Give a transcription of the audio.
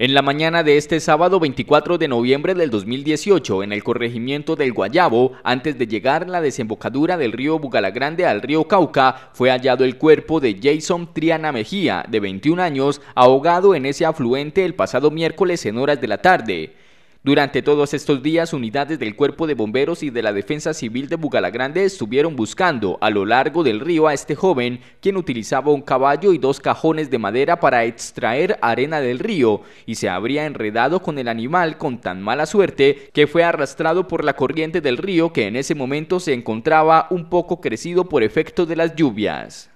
En la mañana de este sábado 24 de noviembre del 2018, en el corregimiento del Guayabo, antes de llegar la desembocadura del río Bugalagrande al río Cauca, fue hallado el cuerpo de Jason Triana Mejía, de 21 años, ahogado en ese afluente el pasado miércoles en horas de la tarde. Durante todos estos días, unidades del Cuerpo de Bomberos y de la Defensa Civil de Bugalagrande estuvieron buscando a lo largo del río a este joven, quien utilizaba un caballo y dos cajones de madera para extraer arena del río y se habría enredado con el animal con tan mala suerte que fue arrastrado por la corriente del río que en ese momento se encontraba un poco crecido por efecto de las lluvias.